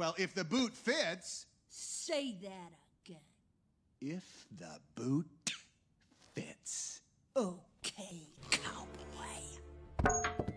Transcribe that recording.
Well, if the boot fits. Say that again. If the boot